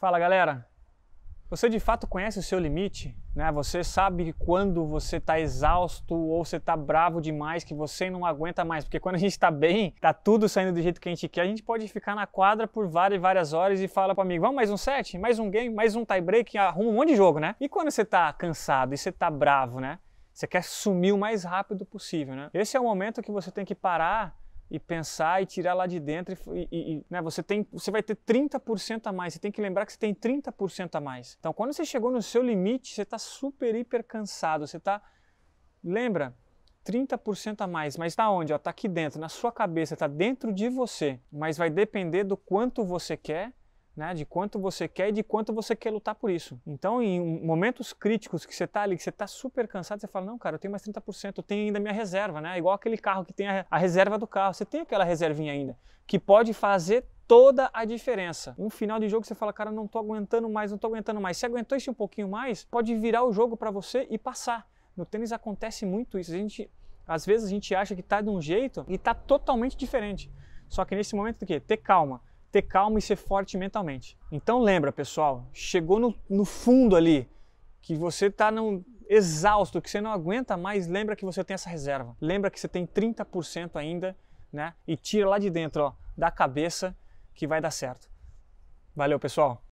Fala galera, você de fato conhece o seu limite? Né? Você sabe quando você está exausto ou você está bravo demais que você não aguenta mais? Porque quando a gente está bem, tá tudo saindo do jeito que a gente quer, a gente pode ficar na quadra por várias e várias horas e fala para amigo, vamos mais um set, mais um game, mais um tie break, arruma um monte de jogo, né? E quando você está cansado e você está bravo, né? Você quer sumir o mais rápido possível, né? Esse é o momento que você tem que parar e pensar e tirar lá de dentro. E, e, e né, você, tem, você vai ter 30% a mais. Você tem que lembrar que você tem 30% a mais. Então, quando você chegou no seu limite, você está super, hiper cansado. Você está. Lembra? 30% a mais. Mas está onde? Está aqui dentro, na sua cabeça, está dentro de você. Mas vai depender do quanto você quer né? De quanto você quer e de quanto você quer lutar por isso. Então, em momentos críticos que você está ali, que você está super cansado, você fala: Não, cara, eu tenho mais 30%, eu tenho ainda minha reserva, né? Igual aquele carro que tem a, a reserva do carro, você tem aquela reservinha ainda, que pode fazer toda a diferença. Um final de jogo você fala, cara, não tô aguentando mais, não tô aguentando mais. Se aguentou isso um pouquinho mais, pode virar o jogo para você e passar. No tênis acontece muito isso. A gente, às vezes a gente acha que tá de um jeito e tá totalmente diferente. Só que nesse momento do que? Ter calma ter calma e ser forte mentalmente. Então lembra, pessoal, chegou no, no fundo ali, que você está exausto, que você não aguenta mais, lembra que você tem essa reserva. Lembra que você tem 30% ainda, né? E tira lá de dentro, ó, da cabeça, que vai dar certo. Valeu, pessoal!